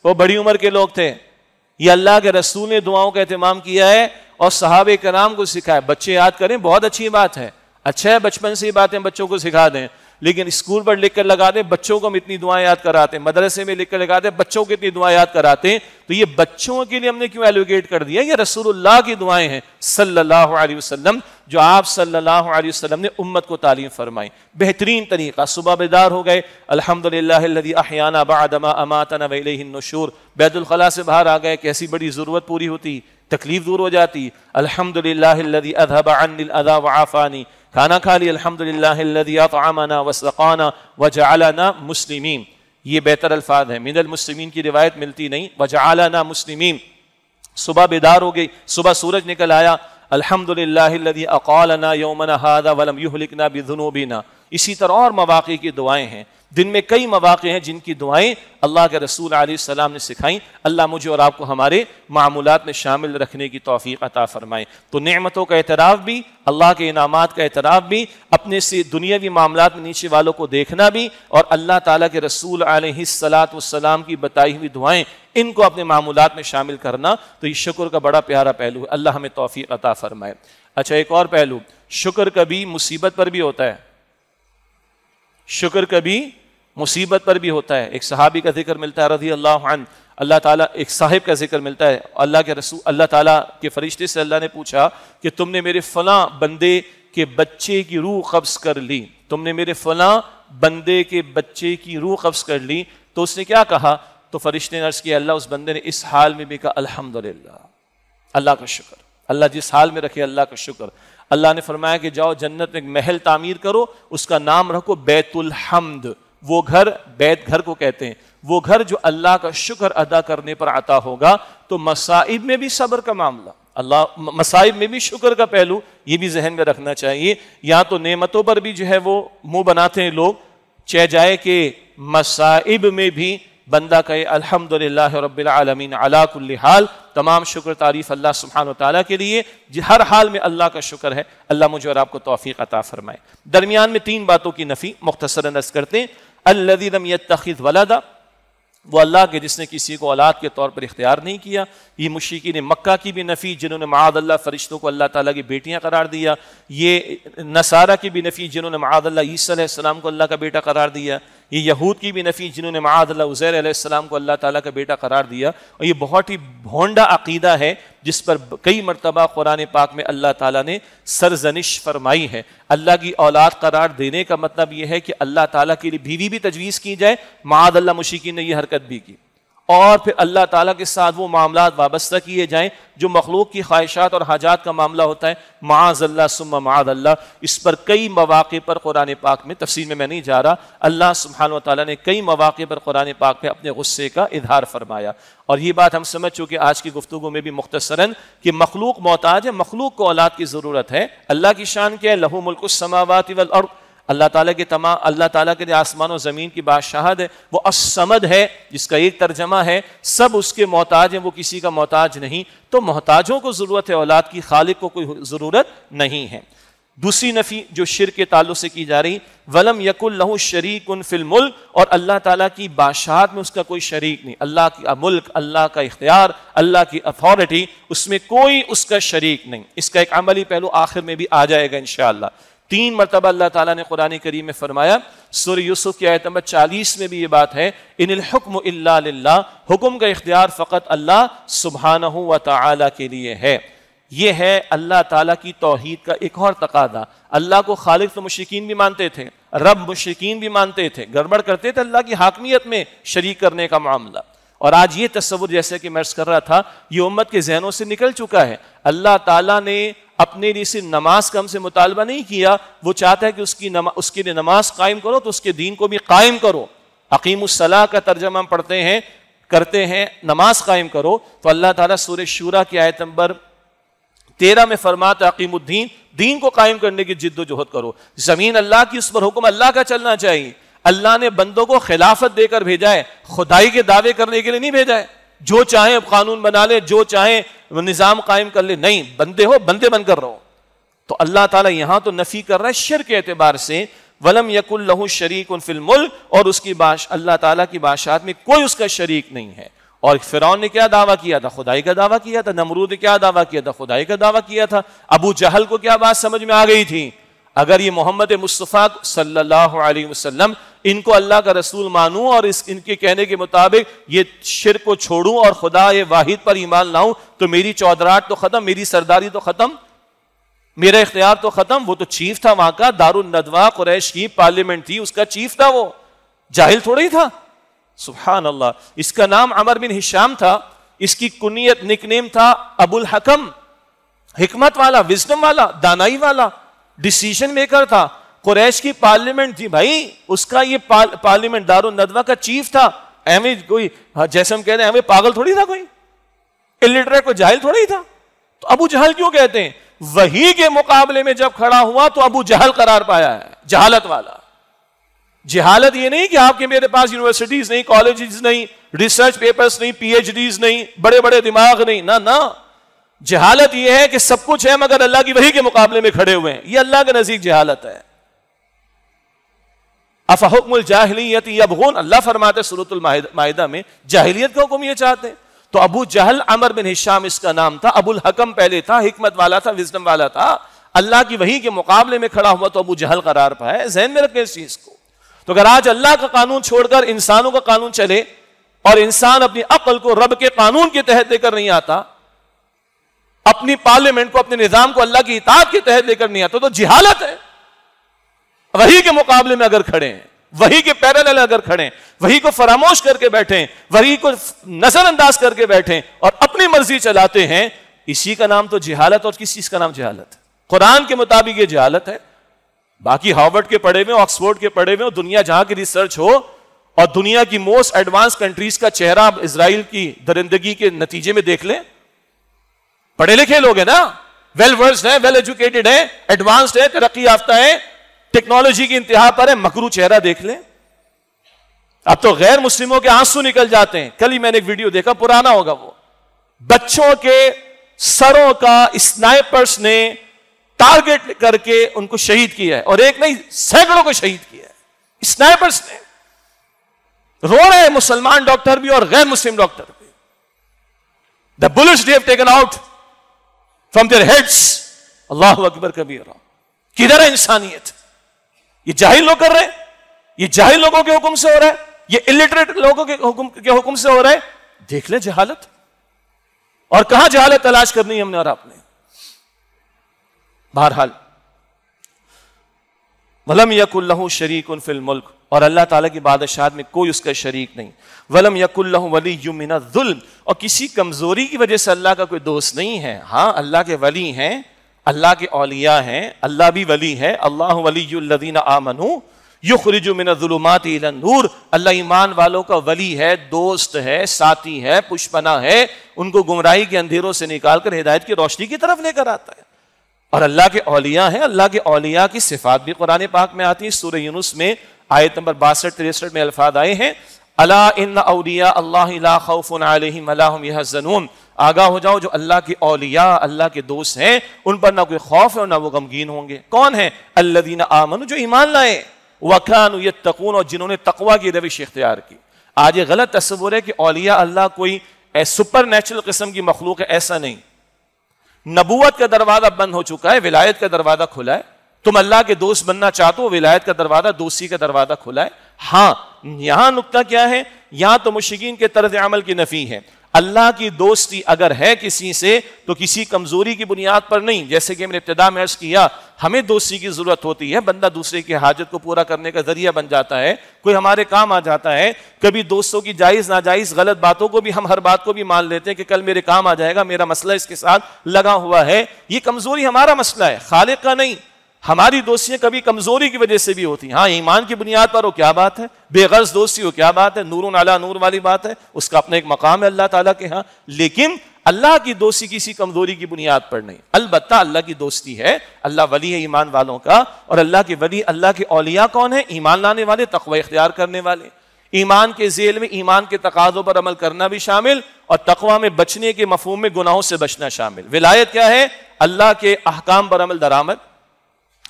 वो बड़ी उम्र के लोग थे ये अल्लाह के रसूल ने दुआओं का अहतमाम किया है और सहाब कराम को सिखाया बच्चे याद करें बहुत अच्छी बात है अच्छा है बचपन से ही बातें बच्चों को सिखा दें लेकिन स्कूल पर लिख कर लगा दें बच्चों को हम इतनी दुआएं याद कराते हैं मदरसे में लिख कर लगा दें बच्चों को इतनी दुआएं याद कराते हैं तो ये बच्चों के लिए हमने क्यों एलोकेट कर दिया ये रसूलुल्लाह की दुआएं हैं सल्लल्लाहु अलैहि वसल्लम जो आप सल्लल्लाहु अलैहि वसल्लम ने उम्मत को तालीम फरमाई बेहतरीन तरीका सुबह बेदार हो गए अल्हम्दुलिल्लाह अहयाना बादमा अमातना से बाहर आ गए कैसी बड़ी ज़रूरत पूरी होती तकलीफ दूर हो जाती अल्हम्दुलिल्लाह अधबा अनिल अदा वआफ़ानी खाना खा लिया अलहमदिल्लामना वसक़ाना वजालाना मुस्लिमीन ये बेहतर अल्फाज है मिनल मुस्लिमीन की रिवायत मिलती नहीं वजालाना मुस्लिमीन सुबह बेदार हो गई सुबह सूरज निकल आया अलहमदिल्लादी अकौलना यौमना हादा वलम भी ना इसी तरह और मवाक़े की दुआएँ हैं दिन में कई मौाक़े हैं जिनकी दुआएं अल्लाह के रसूल आसमाम ने सिखाई अल्लाह मुझे और आपको हमारे मामूलत में शामिल रखने की तोफ़ी अता फ़रमाएँ तो नमतों का एतराफ़ भी अल्लाह के इनाम का एतराफ़ भी अपने से दुनियावी मामला में नीचे वालों को देखना भी और अल्लाह ताली के रसूल आसलाम की बताई हुई दुआएँ इनको अपने मामूलत में शामिल करना तो ये शुक्र का बड़ा प्यारा पहलू है अल्लाह हमें तोफ़ी अता फ़रमाए अच्छा एक और पहलू शुक्र कभी मुसीबत पर भी होता है शुक्र कभी मुसीबत पर भी होता है एक सहाबी का जिक्र मिलता है रजी अल्लाह अल्लाह ताला एक साहिब का जिक्र मिलता है अल्लाह के रसूल अल्लाह ताला के फरिश्ते से अल्लाह ने पूछा कि तुमने मेरे फलां बंदे के बच्चे की रूह कब्ज़ कर ली तुमने मेरे फलां बंदे के बच्चे की रूह कब्ज़ कर ली तो उसने क्या कहा तो फरिश्ते ने अर्ज़ किया अल्लाह उस बंदे ने इस हाल में भी कहा अल्हम्दुलिल्लाह अल्लाह का शुक्र अल्लाह जिस हाल में रखे अल्लाह का शुक्र अल्लाह ने फरमाया कि जाओ जन्नत में एक महल तामीर करो उसका नाम रखो बैतुल हमद वो घर बैत घर को कहते हैं वो घर जो अल्लाह का शुक्र अदा करने पर आता होगा तो मसाइब में भी सब्र का मामला अल्लाह मसाइब में भी शुक्र का पहलू ये भी जहन में रखना चाहिए या तो नेमतों पर भी जो है वो मुंह बनाते हैं लोग चह जाए कि मसाइब में भी बंदा कहे अलहमदिल्ला रबालमीन हाल तमाम शुक्र तारीफ अल्लाह सुबहान ताली के लिए हर हाल में अल्लाह का शुक्र है अल्लाह मुझे और आपको तोफ़ी अता फरमाए दरमियान में तीन बातों की नफ़ी मुख्तसर नस करते हैं अल्लदीनम यखिद वलादा वो अल्लाह के जिसने किसी को औलाद के तौर पर इख्तियार नहीं किया ये मुशीकी ने मक्का की भी नफ़ी जिन्होंने मादल्ला फ़रिश्तों को अल्लाह ताला की बेटियां करार दिया ये नसारा की भी नफ़ी जिन्होंने मादल्ला अल्लाह ईसीम को अल्लाह का बेटा करार दिया ये यहूद की भी नफ़ी जिन्होंने मादल उज़ैर आसमाम को अल्लाह ताली का बेटा करार दिया और ये बहुत ही भोंडा अकीदा है जिस पर कई मरतबा कुरान पाक में अल्लाह ताला ने सरजनिश फरमाई है अल्लाह की औलाद करार देने का मतलब यह है कि अल्लाह ताला के लिए बीवी भी तजवीज़ की जाए माद अल्लाह मुशीकिन ने यह हरकत भी की और फिर अल्लाह ताला के साथ वो मामला वाबस्ता किए जाएं जो मखलूक की ख्वाहिशात और हाजात का मामला होता है माज़ल्ला सुम माज़ल्ला इस पर कई मौाक़े पर कुरान पाक में तफसील में मैं नहीं जा रहा अल्लाह सुबहान ताली ने कई मौाक़े पर कुरान पाक में अपने गुस्से का इधार फरमाया और ये बात हम समझ चुके आज की गुफ्तु में भी मुख्तसरा कि मखलूक मोहताज है मखलूक को औलाद की ज़रूरत है अल्लाह की शान क्या है लहू मुल्क समावत वल और अल्लाह ताला के तमाम अल्लाह ताला के आसमान और ज़मीन की बादशाहत है वो असमद है जिसका एक तर्जमा है सब उसके मोहताज हैं वो किसी का मोहताज नहीं तो मोहताजों को ज़रूरत है औलाद की खालिक को कोई ज़रूरत नहीं है दूसरी नफ़ी जो शिर के ताल्लुक से की जा रही वलम यकुल लहू शरीक उन मुल्क और अल्लाह ताला की बादशाहत में उसका कोई शरीक नहीं अल्लाह की मुल्क अल्लाह का इख्तियार अल्लाह की अथॉरिटी उसमें कोई उसका शरीक नहीं इसका एक अमली पहलू आखिर में भी आ जाएगा इन तीन मरतबा अल्लाह ताला ने कुरानी करीम में फरमाया सुर यूसुफ की आयत चालीस में भी ये बात है इनकम हुक्म का इख्तियार फ़कत अल्लाह सुबहान व ताला के लिए है ये है अल्लाह ताला की तोहहीद का एक और तकादा अल्लाह को खालिद तो मशरकिन भी मानते थे रब मशरकिन भी मानते थे गड़बड़ करते थे अल्लाह की हाकमियत में शरीक करने का मामला और आज ये तस्वुर जैसे कि मैं कर रहा था ये उम्मत के जहनों से निकल चुका है अल्लाह ताला ने अपने लिए सिर्फ नमाज का हमसे मुतालबा नहीं किया वो चाहता है कि उसकी नमा, उसके लिए नमाज कायम करो तो उसके दीन को भी कायम करो हकीमसलाह का तर्जमा हम पढ़ते हैं करते हैं नमाज कायम करो तो अल्लाह ताला सूर्य शूरा की आयत नंबर तेरह में फरमाता अकीमुद्दीन दीन को कायम करने की जिद्दोजहद करो जमीन अल्लाह की उस पर हुक्म अल्लाह का चलना चाहिए अल्लाह ने बंदों को खिलाफत देकर भेजा है खुदाई के दावे करने के लिए नहीं भेजा है जो चाहे अब कानून बना ले जो चाहे निज़ाम कायम कर ले नहीं बंदे हो बंदे बनकर रहो तो अल्लाह ताला यहां तो नफ़ी कर रहा है शर के एतबार से वलम यकुल लहू शरीक उनफिल मुल्क और उसकी बाश अल्लाह ताला की बादशाह में कोई उसका शरीक नहीं है और फिरौन ने क्या दावा किया था खुदाई का दावा किया था नमरूद ने क्या दावा किया था खुदाई का दावा किया था अबू जहल को क्या बात समझ में आ गई थी अगर ये मोहम्मद मुस्तफ़ा सल्लल्लाहु अलैहि वसल्लम इनको अल्लाह का रसूल मानूं और इस इनके कहने के मुताबिक ये शिर को छोड़ूं और खुदा ये वाहिद पर ईमान लाऊं तो मेरी चौधराट तो ख़त्म मेरी सरदारी तो ख़त्म मेरा इख्तियार तो ख़त्म वो तो चीफ था वहां का दारुल नदवा कुरैश की पार्लियामेंट थी उसका चीफ था वो जाहिल थोड़ा ही था सुबह अल्लाह इसका नाम अमर बिन हिशाम था इसकी कुनीत निकनेम था अबुल हकम हिकमत वाला विजडम वाला दानाई वाला डिसीजन मेकर था कुरैश की पार्लियामेंट थी भाई उसका ये पार, पार्लियामेंट दारुल नदवा का चीफ था अहमेद कोई हाँ, जैसे हम कह रहे हैं अहमेद पागल थोड़ी था कोई इलिटरेट को जाहिल थोड़ा ही था तो अबू जहल क्यों कहते हैं वही के मुकाबले में जब खड़ा हुआ तो अबू जहल करार पाया है जहालत वाला जहालत ये नहीं कि आपके मेरे पास यूनिवर्सिटीज नहीं कॉलेजेस नहीं रिसर्च पेपर्स नहीं पीएचडीज नहीं बड़े बड़े दिमाग नहीं ना ना जहालत यह है कि सब कुछ है मगर अल्लाह की वही के मुकाबले में खड़े हुए हैं यह अल्लाह के नजीक जहालत है अफाहुकमल जाहलीत यबगून अल्लाह फरमाते सूरतुल में जाहिलियत का हुक्म यह चाहते हैं तो अबू जहल अमर बिन हिशाम इसका नाम था अबुल हकम पहले था हिकमत वाला था विजडम वाला था अल्लाह की वही के मुकाबले में खड़ा हुआ तो अबू जहल करार पाया जहन में रखें इस चीज को तो अगर आज अल्लाह का कानून छोड़कर इंसानों का कानून चले और इंसान अपनी अकल को रब के कानून के तहत लेकर नहीं आता अपनी पार्लियामेंट को अपने निजाम को अल्लाह की इताब के तहत लेकर नहीं आता तो, जिहालत है वही के मुकाबले में अगर खड़े हैं वही के पैरल अगर खड़े वही को फरामोश करके बैठे वही को नजरअंदाज करके बैठे और अपनी मर्जी चलाते हैं इसी का नाम तो जिहालत और किस चीज का नाम जिहालत कुरान के मुताबिक ये जिहालत है बाकी हार्वर्ड के पढ़े हुए ऑक्सफोर्ड के पढ़े हुए दुनिया जहां की रिसर्च हो और दुनिया की मोस्ट एडवांस कंट्रीज का चेहरा आप इसराइल की दरिंदगी के नतीजे में देख लें पढ़े लिखे लोग हैं ना वेल वर्स है वेल एजुकेटेड है एडवांस्ड है तरक्की याफ्ता है टेक्नोलॉजी की इंतहा पर है मकरू चेहरा देख लें अब तो गैर मुस्लिमों के आंसू निकल जाते हैं कल ही मैंने एक वीडियो देखा पुराना होगा वो बच्चों के सरों का स्नाइपर्स ने टारगेट करके उनको शहीद किया है और एक नहीं सैकड़ों को शहीद किया है स्नाइपर्स ने रो रहे हैं मुसलमान डॉक्टर भी और गैर मुस्लिम डॉक्टर भी the bullets they have taken out from their heads अल्लाह अकबर कबीरा किधर है इंसानियत ये जाहिल लोग कर रहे हैं ये जाहिल लोगों के हुक्म से हो रहा है ये इलिटरेट लोगों के हुक्म के हुक्म से हो रहा है देख ले जहालत और कहा जहालत तलाश करनी है हमने और आपने बहरहाल वलम यकुल्लहू शरीक उन फिल मुल्क और अल्लाह ताला की बादशाहत में कोई उसका शरीक नहीं वलम यकुल्ल वली युमिना जुल्म और किसी कमज़ोरी की वजह से अल्लाह का कोई दोस्त नहीं है हाँ अल्लाह के वली हैं अल्लाह के अलिया हैं अल्लाह भी वली है अल्लाह वलीदीन आमनू युखरिजुमिनजुलुमात नूर अल्लाह ईमान वालों का वली है दोस्त है साथी है पुष्पना है उनको गुमराही के अंधेरों से निकालकर हिदायत की रोशनी की तरफ लेकर आता है और अल्लाह के अलिया हैं अल्लाह के अलिया की सिफात भी कुरान पाक में आती है सूर्य यूनुस में आयत नंबर बासठ तिरसठ में अल्फाज आए हैं अला इन अलिया अल्लाह हो जाओ जो अल्लाह के औलिया अल्लाह के दोस्त हैं उन पर ना कोई खौफ है और ना वो गमगीन होंगे कौन है अल्लादीन आमन जो ईमान लाए वकान ये तकून और जिन्होंने तकवा की रविश इख्तियार की आज ये गलत तस्वुर है कि औलिया अल्लाह कोई सुपर नेचुरल किस्म की मखलूक है ऐसा नहीं नबूत का दरवाज़ा बंद हो चुका है विलायत का दरवाज़ा खुला है तुम अल्लाह के दोस्त बनना चाहते हो विलायत का दरवाजा दोस्ती का दरवाजा खुला है हाँ यहां नुकता क्या है यहां तो मुश्किन के तर्ज अमल की नफी है अल्लाह की दोस्ती अगर है किसी से तो किसी कमजोरी की बुनियाद पर नहीं जैसे कि मैंने इब्तदा में किया हमें दोस्ती की जरूरत होती है बंदा दूसरे की हाजत को पूरा करने का जरिया बन जाता है कोई हमारे काम आ जाता है कभी दोस्तों की जायज नाजायज गलत बातों को भी हम हर बात को भी मान लेते हैं कि कल मेरे काम आ जाएगा मेरा मसला इसके साथ लगा हुआ है ये कमजोरी हमारा मसला है खालिद का नहीं हमारी दोस्तियां कभी कमजोरी की वजह से भी होती हैं हाँ ईमान की बुनियाद पर हो क्या बात है बेगर्ज दोस्ती हो क्या बात है नूर नाला नूर वाली बात है उसका अपना एक मकाम है अल्लाह ताला के यहाँ लेकिन अल्लाह की दोस्ती किसी कमजोरी की बुनियाद पर नहीं अलबत्ता अल्लाह की दोस्ती है अल्लाह वली है ईमान वालों का और अल्लाह के वली अल्लाह के औलिया कौन है ईमान लाने वाले तकवा इख्तियार करने वाले ईमान के जेल में ईमान के तकाजों पर अमल करना भी शामिल और तकवा में बचने के मफहम में गुनाहों से बचना शामिल विलायत क्या है अल्लाह के अहकाम पर अमल दरामद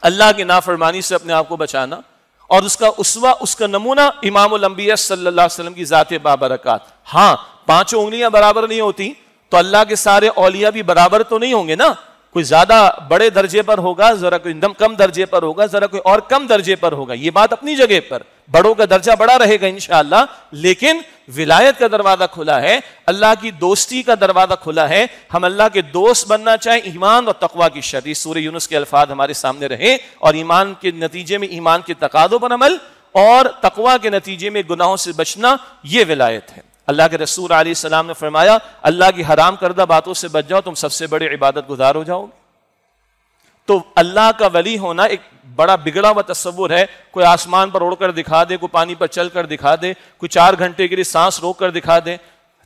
अल्लाह की नाफरमानी से अपने आप को बचाना और उसका उसवा उसका नमूना इमाम अम्बिया की ज़ात बाबरकत हाँ पांचों उंगलियां बराबर नहीं होती तो अल्लाह के सारे औलिया भी बराबर तो नहीं होंगे ना कोई ज्यादा बड़े दर्जे पर होगा जरा कोई एकदम कम दर्जे पर होगा जरा कोई और कम दर्जे पर होगा ये बात अपनी जगह पर बड़ों का दर्जा बड़ा रहेगा इंशाला लेकिन विलायत का दरवाजा खुला है अल्लाह की दोस्ती का दरवाजा खुला है हम अल्लाह के दोस्त बनना चाहे ईमान और तकवा की शरीर सूर्य यूनुस के अल्फाज हमारे सामने रहे और ईमान के नतीजे में ईमान के तकादों पर अमल और तकवा के नतीजे में गुनाहों से बचना ये विलायत है अल्लाह के रसूल आली सलाम ने फरमाया अल्लाह की हराम करदा बातों से बच जाओ तुम सबसे बड़े इबादत गुजार हो जाओगे तो अल्लाह का वली होना एक बड़ा बिगड़ा हुआ तस्वुर है कोई आसमान पर उड़कर दिखा दे कोई पानी पर चल कर दिखा दे कोई चार घंटे के लिए सांस रोक कर दिखा दे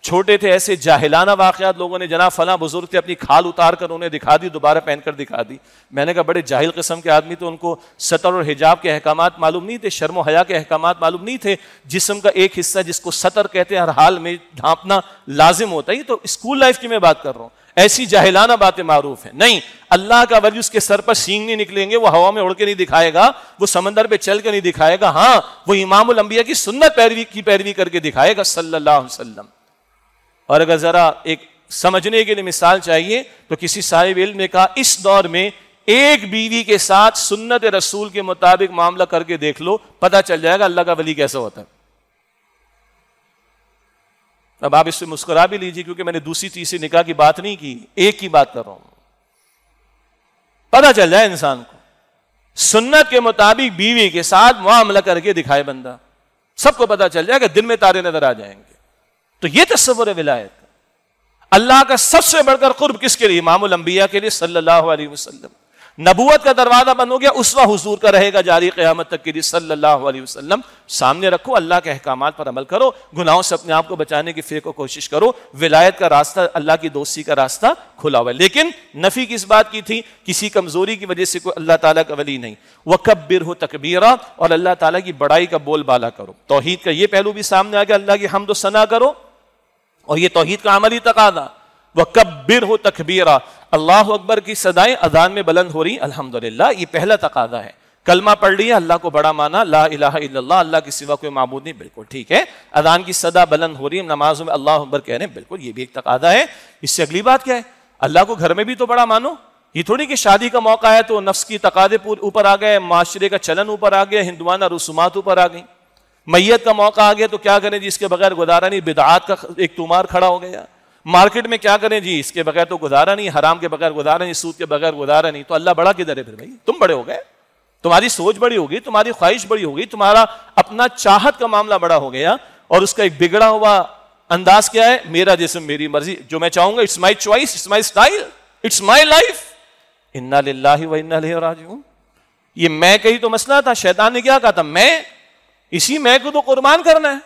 छोटे थे ऐसे जाहिलाना वाकयात लोगों ने जना फला बुजुर्ग थे अपनी खाल उतार कर उन्हें दिखा दी दोबारा पहनकर दिखा दी मैंने कहा बड़े जाहिल किस्म के आदमी तो उनको सतर और हिजाब के अहकाम मालूम नहीं थे शर्म हया के अहकाम मालूम नहीं थे जिसम का एक हिस्सा जिसको सतर कहते हैं हर हाल में ढांपना लाजिम होता है तो स्कूल लाइफ की मैं बात कर रहा हूँ ऐसी जाहिलाना बातें मारूफ हैं नहीं अल्लाह का वली उसके सर पर सींग नहीं निकलेंगे वो हवा में उड़ के नहीं दिखाएगा वो समंदर पे चल के नहीं दिखाएगा हाँ वो इमाम अंबिया की सुन्नत पैरवी की पैरवी करके दिखाएगा सल्लल्लाहु अलैहि वसल्लम और अगर ज़रा एक समझने के लिए मिसाल चाहिए तो किसी साहिब इल्म ने कहा इस दौर में एक बीवी के साथ सुन्नत रसूल के मुताबिक मामला करके देख लो पता चल जाएगा अल्लाह का वली कैसा होता है अब आप इससे मुस्कुरा भी लीजिए क्योंकि मैंने दूसरी तीसरी निकाह की बात नहीं की एक ही बात कर रहा हूं पता चल जाए इंसान को सुन्नत के मुताबिक बीवी के साथ मामला करके दिखाए बंदा सबको पता चल जाएगा दिन में तारे नजर आ जाएंगे तो यह तस्वर विलायत अल्लाह का सबसे बढ़कर कुर्ब किसके लिए इमाम अंबिया के लिए सल्लल्लाहु अलैहि वसल्लम नबूत का दरवाजा बंद हो गया उसवा हुजूर का रहेगा जारी क्यामत तक के लिए सल्लल्लाहु अलैहि वसल्लम सामने रखो अल्लाह के अहकाम पर अमल करो गुनाहों से अपने आप को बचाने की फेको कोशिश करो विलायत का रास्ता अल्लाह की दोस्ती का रास्ता खुला हुआ है लेकिन नफ़ी किस बात की थी किसी कमज़ोरी की वजह से कोई अल्लाह ताला का वली नहीं वकबिर हो तकबीरा और अल्लाह ताला की बड़ाई का बोलबाला करो तोहहीद का ये पहलू भी सामने आ गया अल्लाह की हम तो सना करो और ये तोहहीद का अमली तकादा वह कब्बिर हो तकबीरा अल्लाह अकबर की सदाएं अजान में बुलंद हो रही अल्हम्दुलिल्लाह ये पहला तकादा है कलमा पढ़ लिया अल्लाह को बड़ा माना ला इलाहा इल्लल्लाह अल्लाह के सिवा कोई मामूद नहीं बिल्कुल ठीक है अदान की सदा बुलंद हो रही है नमाज में अल्लाह अकबर कह रहे हैं बिल्कुल ये भी एक तकादा है इससे अगली बात क्या है अल्लाह को घर में भी तो बड़ा मानो ये थोड़ी कि शादी का मौका है तो नफ्स की तकादे ऊपर आ गए माशरे का चलन ऊपर आ गया हिंदुआना रसूमात ऊपर आ गई मैयत का मौका आ गया तो क्या करें जी इसके बगैर गुजारा नहीं बिदात का एक तुमार खड़ा हो गया मार्केट में क्या करें जी इसके बगैर तो गुजारा नहीं हराम के बगैर गुजारा नहीं सूद के बगैर गुजारा नहीं तो अल्लाह बड़ा किधर है फिर भाई तुम बड़े हो गए तुम्हारी सोच बड़ी होगी तुम्हारी ख्वाहिश बड़ी होगी तुम्हारा अपना चाहत का मामला बड़ा हो गया और उसका एक बिगड़ा हुआ अंदाज क्या है मेरा जिसम मेरी मर्जी जो मैं चाहूंगा it's my choice it's my style it's my life इन्ना लाही इन्ना राजू ये मैं कही तो मसला था शैतान ने क्या कहा था मैं इसी मैं को तो कुर्बान करना है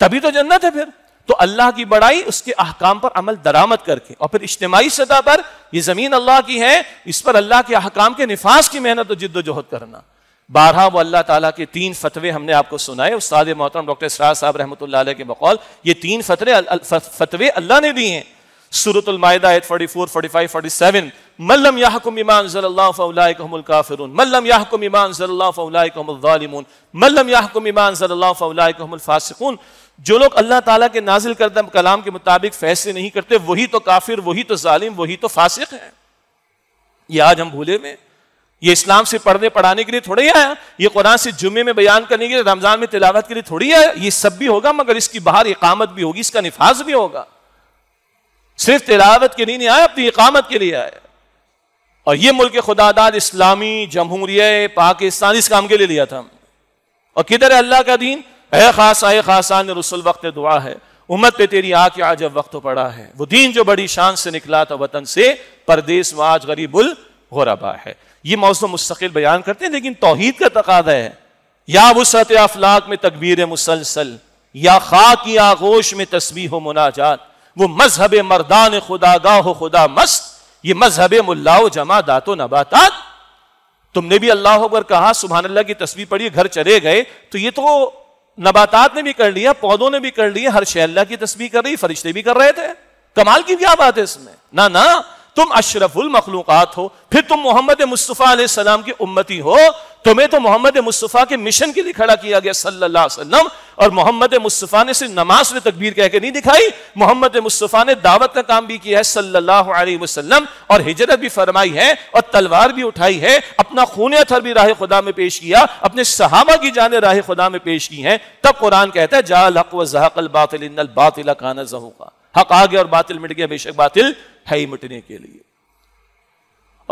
तभी तो जन्नत है फिर तो अल्लाह की बड़ाई उसके अहकाम पर अमल दरामद करके और फिर इज्तमाही सतह पर यह ज़मीन अल्लाह की है इस पर अल्लाह के अहकाम के निफास की मेहनत तो जिद्दोजहद करना बारह व अल्लाह ताला के तीन फतवे हमने आपको सुनाए उस्ताद मोहतरम डॉक्टर सराज साहब रहमत के बकौल ये तीन फतरे फतवे अल्लाह ने दिए हैं सूरतमायदा at forty four forty five forty seven मल्लम याहकुम ईमान ज़ल्लाफ़ल काफिर मल्लम याहकुम ईमान ज़ल्लाफ़ल मल्लम याहकुम ईमान ज़ल्लाफ़ल फ़ासिकून जो लोग अल्लाह ताला के नाजिल करदम कलाम के मुताबिक फैसले नहीं करते वही तो काफिर वही तो ालिम वही तो फासिक है ये आज हम भूले में ये इस्लाम से पढ़ने पढ़ाने के लिए थोड़ी आया ये कुरान से जुमे में बयान करने के लिए रमजान में तिलावत के लिए थोड़ी आया ये सब भी होगा मगर इसकी बाहर इकामत भी होगी इसका निफाज भी होगा सिर्फ तिलावत के लिए नहीं आया अपनी इकामत के लिए आया और ये मुल्क खुदादाद इस्लामी जमहूरिय पाकिस्तान इस काम के लिए लिया था और किधर है अल्लाह का दीन अः खास ए खासान ने रसुल वक्त दुआ है उम्मत पे तेरी आँख आज जब वक्त तो पड़ा है वो दीन जो बड़ी शान से निकला था वतन से परदेश में आज हो गौरबा है ये मौजूद मुस्तकिल बयान करते हैं लेकिन तोहहीद का तकादा है या वसत अफलाक में तकबीर मुसलसल या खाक या आगोश में तस्वीर हो मुनाजात वो मजहब मरदान खुदा गाह हो खुदा मस्त ये मजहब जमा दातो नबातात तुमने भी अल्लाह अकबर कहा सुबह अल्लाह की तस्वीर पढ़ी घर चले गए तो ये तो नबातात ने भी कर लिया पौधों ने भी कर लिया हर शे की तस्वीर कर रही फरिश्ते भी कर रहे थे कमाल की क्या बात है इसमें ना ना तुम अशरफुल मखलूक़ात हो फिर तुम मोहम्मद मुस्तफ़ा सलाम की उम्मती हो तुम्हें तो मोहम्मद मुस्तफ़ा के मिशन के लिए खड़ा किया गया सल्लल्लाहु अलैहि वसल्लम और मोहम्मद मुस्तफ़ा ने सिर्फ नमाज में तकबीर कह के नहीं दिखाई मोहम्मद मुस्तफ़ा ने दावत का काम भी किया है सल्लल्लाहु अलैहि वसल्लम और हिजरत भी फरमाई है और तलवार भी उठाई है अपना खून अथर भी राह खुदा में पेश किया अपने सहाबा की जान राह खुदा में पेश की है तब कुरान कहता है जा हक बातिल बातिल खाना जहूका हक आ गया और बातिल मिट गया बेशक बातिल है ही मिटने के लिए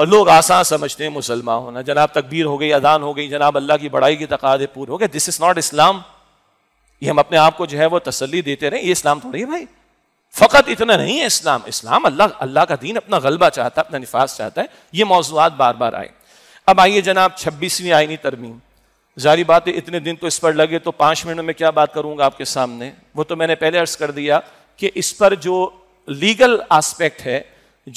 और लोग आसान समझते हैं मुसलमान होना जनाब तकबीर हो गई अदान हो गई जनाब अल्लाह की बड़ाई की तकादे पूरे हो गए दिस इज़ नॉट इस्लाम ये हम अपने आप को जो है वो तसली देते रहे ये इस्लाम थोड़ी है भाई फ़कत इतना नहीं है इस्लाम इस्लाम अल्लाह अल्लाह का दीन अपना गलबा चाहता है अपना निफास चाहता है ये मौजूद बार बार आए अब आइए जनाब छब्बीसवीं आईनी तरमीम जारी बात है इतने दिन तो इस पर लगे तो पांच मिनट में क्या बात करूंगा आपके सामने वो तो मैंने पहले अर्ज कर दिया कि इस पर जो लीगल आस्पेक्ट है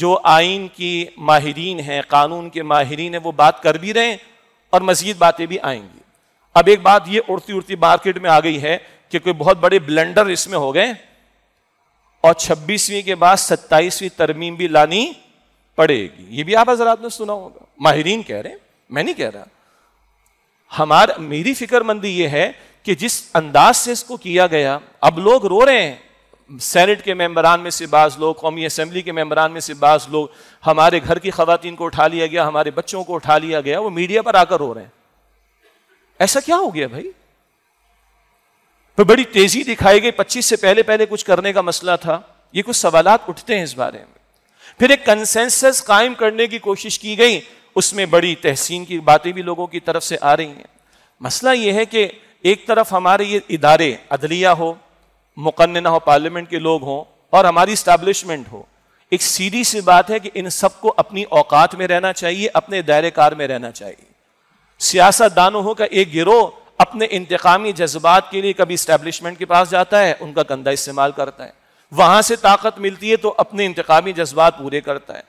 जो आइन की माहरीन हैं कानून के माहरीन हैं वो बात कर भी रहे हैं और मजीद बातें भी आएंगी अब एक बात ये उड़ती उड़ती मार्केट में आ गई है कि कोई बहुत बड़े ब्लेंडर इसमें हो गए और छब्बीसवीं के बाद सत्ताईसवीं तरमीम भी लानी पड़ेगी ये भी आप हजरात ने सुना होगा माहरीन कह रहे हैं मैं नहीं कह रहा हमारा मेरी फिक्रमंदी ये है कि जिस अंदाज से इसको किया गया अब लोग रो रहे हैं सेनेट के मेम्बरान में से बाज़ लोग कौमी असम्बली के मेम्बरान में से बाज़ लोग हमारे घर की खातन को उठा लिया गया हमारे बच्चों को उठा लिया गया वो मीडिया पर आकर हो रहे हैं ऐसा क्या हो गया भाई तो बड़ी तेज़ी दिखाई गई पच्चीस से पहले पहले कुछ करने का मसला था ये कुछ सवाल उठते हैं इस बारे में फिर एक कंसेंसस कायम करने की कोशिश की गई उसमें बड़ी तहसीन की बातें भी लोगों की तरफ से आ रही हैं मसला यह है कि एक तरफ हमारे ये इदारे अदलिया हो मुकन्ना हो पार्लियामेंट के लोग हों और हमारी इस्टेब्लिशमेंट हो एक सीधी सी बात है कि इन सबको अपनी औकात में रहना चाहिए अपने दायरे कार में रहना चाहिए सियासतदानों हो का एक गिरोह अपने इंतकामी जज्बात के लिए कभी इस्टेब्लिशमेंट के पास जाता है उनका गंदा इस्तेमाल करता है वहां से ताकत मिलती है तो अपने इंतकामी जज्बात पूरे करता है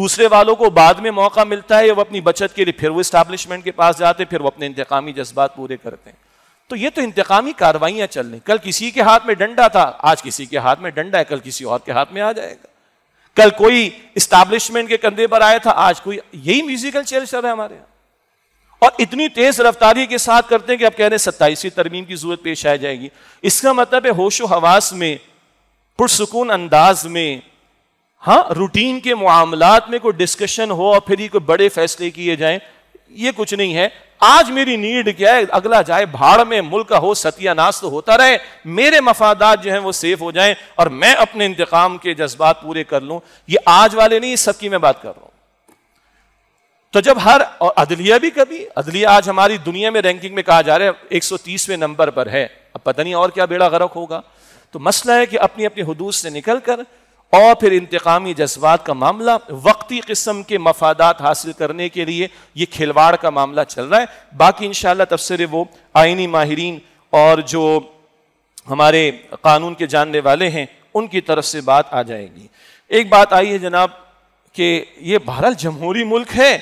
दूसरे वालों को बाद में मौका मिलता है वो अपनी बचत के लिए फिर वो इस्टेब्लिशमेंट के पास जाते हैं फिर वो अपने इंतकामी जज्बात पूरे करते हैं तो ये तो इंतकामी कार्रवाइयां चल रही कल किसी के हाथ में डंडा था आज किसी के हाथ में डंडा है कल किसी और के हाथ में आ जाएगा कल कोई इस्टाब्लिशमेंट के कंधे पर आया था आज कोई यही म्यूजिकल चेयर चल रहा है हमारे यहाँ और इतनी तेज रफ्तारी के साथ करते हैं कि आप कह रहे हैं सत्ताईसवीं तरमीम की जरूरत पेश आ जाएगी इसका मतलब है होशो हवास में पुरसकून अंदाज में हाँ रूटीन के मामला में कोई डिस्कशन हो और फिर ही कोई बड़े फैसले किए जाएं ये कुछ नहीं है आज मेरी नीड क्या है अगला जाए भाड़ में मुल्क हो सत्यानाश तो होता रहे मेरे मफादात जो हैं वो सेफ हो जाएं और मैं अपने इंतकाम के जज्बात पूरे कर लूं ये आज वाले नहीं सबकी मैं बात कर रहा हूं तो जब हर और अदलिया भी कभी अदलिया आज हमारी दुनिया में रैंकिंग में कहा जा रहा है एक तीसवें नंबर पर है अब पता नहीं और क्या बेड़ा गर्क होगा तो मसला है कि अपनी अपनी हदूद से निकल कर और फिर इंतकामी जज्बात का मामला वक्ती किस्म के मफादात हासिल करने के लिए ये खिलवाड़ का मामला चल रहा है बाकी इन तफसर वो आइनी माहरीन और जो हमारे कानून के जानने वाले हैं उनकी तरफ से बात आ जाएगी एक बात आई है जनाब कि ये भारत जमहूरी मुल्क है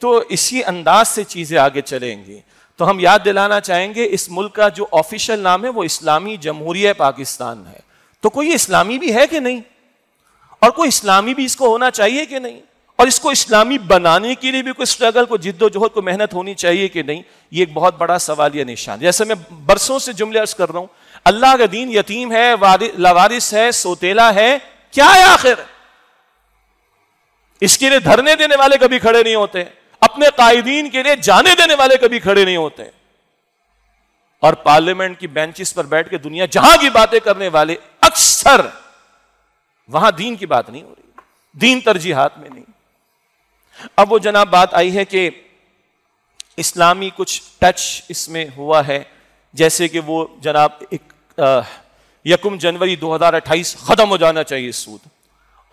तो इसी अंदाज से चीज़ें आगे चलेंगी तो हम याद दिलाना चाहेंगे इस मुल्क का जो ऑफिशियल नाम है वो इस्लामी जमहूरिया पाकिस्तान है तो कोई इस्लामी भी है कि नहीं और कोई इस्लामी भी इसको होना चाहिए कि नहीं और इसको इस्लामी बनाने के लिए भी कोई स्ट्रगल को जिद्दोजहद को मेहनत होनी चाहिए कि नहीं ये एक बहुत बड़ा सवाल या निशान जैसे मैं बरसों से जुमले अर्ज कर रहा हूं अल्लाह का दीन यतीम है लावारिस है सोतेला है क्या है आखिर इसके लिए धरने देने वाले कभी खड़े नहीं होते अपने कायदीन के लिए जाने देने वाले कभी खड़े नहीं होते और पार्लियामेंट की बेंचेस पर बैठ के दुनिया जहां की बातें करने वाले अक्सर वहां दीन की बात नहीं हो रही दीन तरजीहात में नहीं अब वो जनाब बात आई है कि इस्लामी कुछ टच इसमें हुआ है जैसे कि वो जनाब एक यकुम जनवरी 2028 ख़त्म हो जाना चाहिए सूद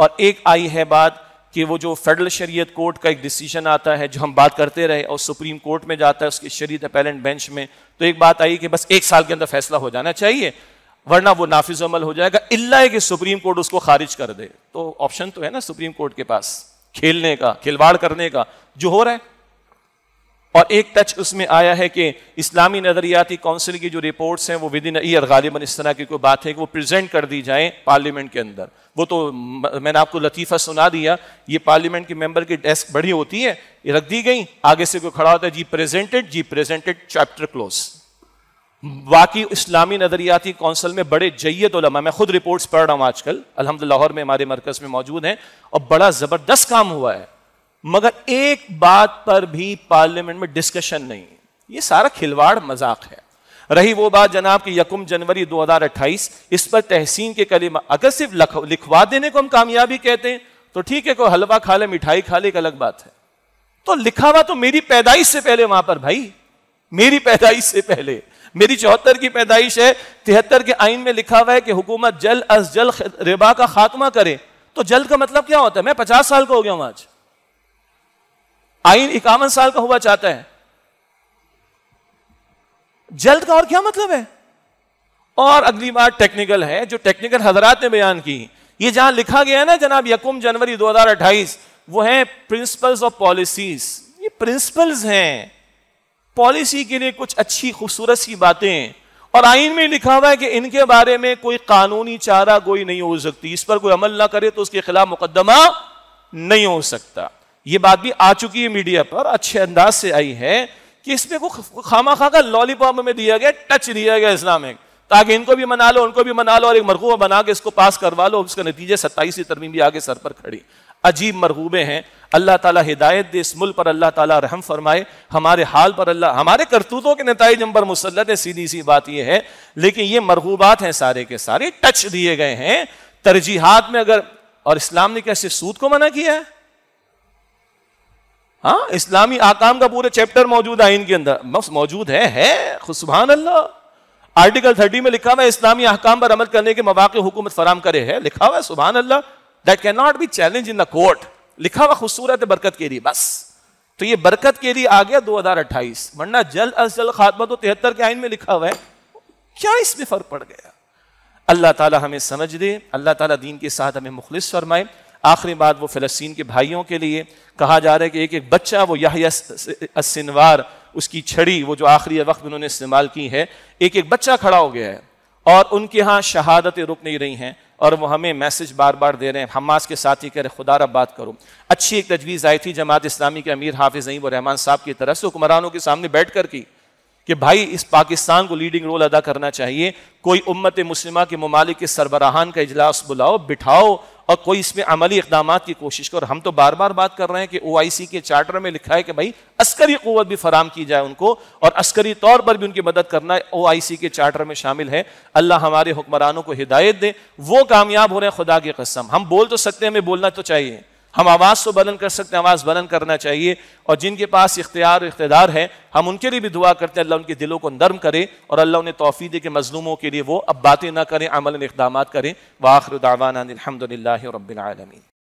और एक आई है बात कि वो जो फेडरल शरीयत कोर्ट का एक डिसीजन आता है जो हम बात करते रहे और सुप्रीम कोर्ट में जाता है उसके शरीत अपेलेंट बेंच में तो एक बात आई कि बस एक साल के अंदर फैसला हो जाना चाहिए वरना वो नाफिज अमल हो जाएगा इल्ला कि सुप्रीम कोर्ट उसको खारिज कर दे तो ऑप्शन तो है ना सुप्रीम कोर्ट के पास खेलने का खिलवाड़ करने का जो हो रहा है और एक टच उसमें आया है कि इस्लामी नजरियाती काउंसिल की जो रिपोर्ट्स हैं वो विद इन ईयर गालिबन इस तरह की कोई बात है कि वो प्रेजेंट कर दी जाए पार्लियामेंट के अंदर वो तो मैंने आपको लतीफ़ा सुना दिया ये पार्लियामेंट के मेंबर की डेस्क बड़ी होती है ये रख दी गई आगे से कोई खड़ा होता है जी प्रेजेंटेड जी प्रेजेंटेड चैप्टर क्लोज बाकी इस्लामी नदरियाती कौंसिल में बड़े जैत उलमा मैं खुद रिपोर्ट पढ़ रहा हूँ आजकल अलहमद लाहौर में हमारे मरकज में मौजूद है और बड़ा ज़बरदस्त काम हुआ है मगर एक बात पर भी पार्लियामेंट में डिस्कशन नहीं है ये सारा खिलवाड़ मजाक है रही वो बात जनाब की यकुम जनवरी दो हजार अट्ठाईस इस पर तहसीन के कलीमा अगर सिर्फ लिखवा देने को हम कामयाबी कहते हैं तो ठीक है कोई हलवा खा ले मिठाई खा ले एक अलग बात है तो लिखा हुआ तो मेरी पैदाइश से पहले वहां पर भाई मेरी पैदाइश से पहले मेरी चौहत्तर की पैदाइश है तिहत्तर के आइन में लिखा हुआ है कि हुकूमत जल्द अज जल्द रिबा का खात्मा करे तो जल्द का मतलब क्या होता है मैं पचास साल का हो गया हूं आज आइन इक्यावन साल का हुआ चाहता है जल्द का और क्या मतलब है और अगली बात टेक्निकल है जो टेक्निकल हजरात ने बयान की ये जहां लिखा गया है ना जनाब यकुम जनवरी 2028 वो है प्रिंसिपल्स ऑफ पॉलिसीज ये प्रिंसिपल्स हैं पॉलिसी के लिए कुछ अच्छी खूबसूरत सी बातें और आइन में लिखा हुआ है कि इनके बारे में कोई कानूनी चारा गोई नहीं हो सकती इस पर कोई अमल ना करे तो उसके खिलाफ मुकदमा नहीं हो सकता यह बात भी आ चुकी है मीडिया पर अच्छे अंदाज से आई है कि इसमें को खामा खा का लॉलीपॉप में दिया गया टच दिया गया इस्लामिक ताकि इनको भी मना लो उनको भी मना लो और एक मरकूबा बना के इसको पास करवा लो उसका नतीजे सत्ताईसवीं तरमीम भी आगे सर पर खड़ी अजीब मरहूबे हैं अल्लाह ताला हिदायत दे इस मुल्क पर अल्लाह ताला रहम फरमाए हमारे हाल पर अल्लाह हमारे करतूतों के नतज नंबर मुसलत है सीधी सी बात यह है लेकिन ये मरहूबात हैं सारे के सारे टच दिए गए हैं तरजीहत में अगर और इस्लाम ने कैसे सूद को मना किया है हाँ इस्लामी आकाम का पूरे चैप्टर मौजूद है इनके अंदर बस मौजूद है है सुबहान अल्लाह आर्टिकल थर्टी में लिखा हुआ है इस्लामी अहकाम पर अमल करने के मौाक हुकूमत फराम करे है लिखा हुआ है सुबहान अल्लाह that can not be challenge in the court लिखा हुआ खूबसूरत है बरकत के लिए बस तो ये बरकत के लिए आ गया दो हजार अट्ठाईस वरना जल्द अज जल्द खात्मा तो तिहत्तर के आइन में लिखा हुआ है क्या इसमें फर्क पड़ गया अल्लाह ताला हमें समझ दे अल्लाह ताला दीन के साथ हमें मुखलिस फरमाए आखिरी बात वो फ़लस्तीन के भाइयों के लिए कहा जा रहा है कि एक एक बच्चा वो याहियावार उसकी छड़ी वो जो आखिरी वक्त उन्होंने इस्तेमाल की है एक एक बच्चा खड़ा हो गया है और उनके यहाँ शहादतें रुक नहीं रही हैं और वो हमें मैसेज बार बार दे रहे हैं हमास के साथ ही कह रहे खुदा रब बात करो अच्छी एक तजवीज़ आई थी जमात इस्लामी के अमीर हाफिज़ नईम रहमान साहब की तरफ से हुक्मरानों के सामने बैठ कर की कि भाई इस पाकिस्तान को लीडिंग रोल अदा करना चाहिए कोई उम्मत मुस्लिमा के ममालिक के सरबराहान का इजलास बुलाओ बिठाओ और कोई इसमें अमली इकदाम की कोशिश कर और हम तो बार बार बात कर रहे हैं कि ओ के चार्टर में लिखा है कि भाई अस्करी क़वत भी फराम की जाए उनको और अस्करी तौर पर भी उनकी मदद करना ओ के चार्टर में शामिल है अल्लाह हमारे हुक्मरानों को हिदायत दे वो कामयाब हो रहे हैं खुदा की कसम हम बोल तो सकते हैं हमें बोलना तो चाहिए हम आवाज़ तो बुलंद कर सकते हैं आवाज़ बुलंद करना चाहिए और जिनके पास इख्तियार और इकतदार है हम उनके लिए भी दुआ करते हैं अल्लाह उनके दिलों को नरम करे और अल्लाह उन्हें तोफ़ी दे के मजलूमों के लिए वो अब बातें ना करें अमल इकदाम करें वाखर दावाना अलहमदिल्ला रबालमीन